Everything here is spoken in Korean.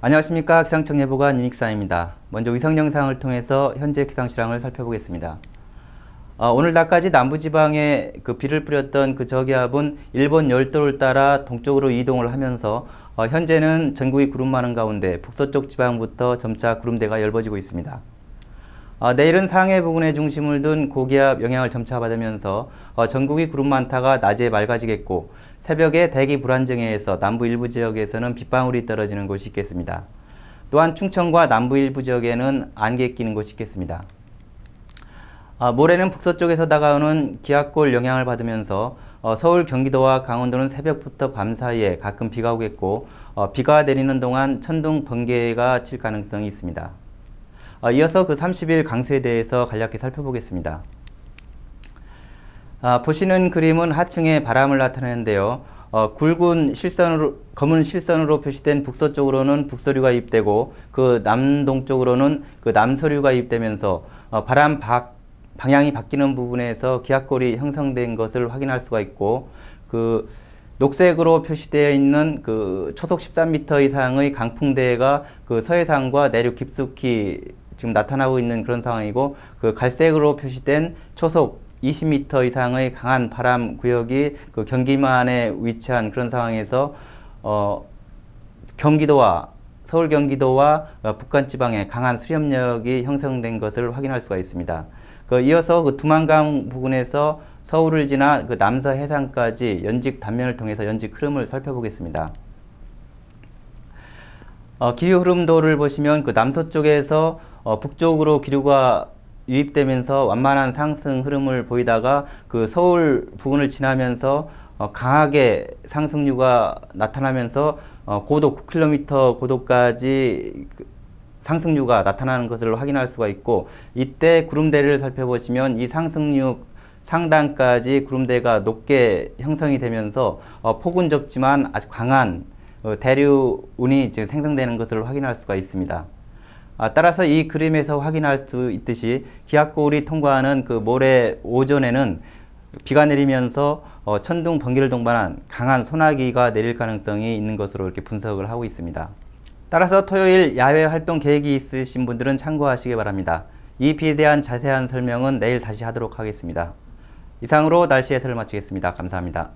안녕하십니까 기상청 예보관 이익사입니다 먼저 위성 영상을 통해서 현재 기상 실황을 살펴보겠습니다. 아, 오늘 낮까지 남부지방에 그 비를 뿌렸던 그 저기압은 일본 열도를 따라 동쪽으로 이동을 하면서 어, 현재는 전국이 구름 많은 가운데 북서쪽 지방부터 점차 구름대가 엷어지고 있습니다. 어, 내일은 상해 부근에 중심을 둔 고기압 영향을 점차 받으면서 어, 전국이 구름 많다가 낮에 맑아지겠고 새벽에 대기 불안정해에서 남부 일부 지역에서는 빗방울이 떨어지는 곳이 있겠습니다. 또한 충청과 남부 일부 지역에는 안개 끼는 곳이 있겠습니다. 아, 모레는 북서쪽에서 다가오는 기압골 영향을 받으면서 어, 서울, 경기도와 강원도는 새벽부터 밤 사이에 가끔 비가 오겠고 어, 비가 내리는 동안 천둥, 번개가 칠 가능성이 있습니다. 어, 이어서 그 30일 강수에 대해서 간략히 살펴보겠습니다. 아, 보시는 그림은 하층의 바람을 나타내는데요. 어, 굵은 실선으로 검은 실선으로 표시된 북서쪽으로는 북서류가 입되고 그 남동쪽으로는 그 남서류가 입되면서 어, 바람 박, 방향이 바뀌는 부분에서 기압골이 형성된 것을 확인할 수가 있고 그 녹색으로 표시되어 있는 그 초속 13m 이상의 강풍대가 그 서해상과 내륙 깊숙이 지금 나타나고 있는 그런 상황이고 그 갈색으로 표시된 초속 20m 이상의 강한 바람 구역이 그 경기만에 위치한 그런 상황에서 어, 경기도와 서울 경기도와 어, 북한 지방에 강한 수렴력이 형성된 것을 확인할 수가 있습니다. 그 이어서 그 두만강 부근에서 서울을 지나 그 남서 해상까지 연직 단면을 통해서 연직 흐름을 살펴보겠습니다. 어, 기류 흐름도를 보시면 그 남서쪽에서 어, 북쪽으로 기류가 유입되면서 완만한 상승 흐름을 보이다가 그 서울 부근을 지나면서 어, 강하게 상승류가 나타나면서 어, 고도 9km 고도까지 그 상승류가 나타나는 것을 확인할 수가 있고 이때 구름대를 살펴보시면 이 상승류 상단까지 구름대가 높게 형성이 되면서 어, 폭은 적지만 아주 강한 어, 대류운이 지금 생성되는 것을 확인할 수가 있습니다. 아, 따라서 이 그림에서 확인할 수 있듯이 기압골이 통과하는 그 모레 오전에는 비가 내리면서 어, 천둥 번개를 동반한 강한 소나기가 내릴 가능성이 있는 것으로 이렇게 분석을 하고 있습니다. 따라서 토요일 야외 활동 계획이 있으신 분들은 참고하시기 바랍니다. 이 비에 대한 자세한 설명은 내일 다시 하도록 하겠습니다. 이상으로 날씨 해설을 마치겠습니다. 감사합니다.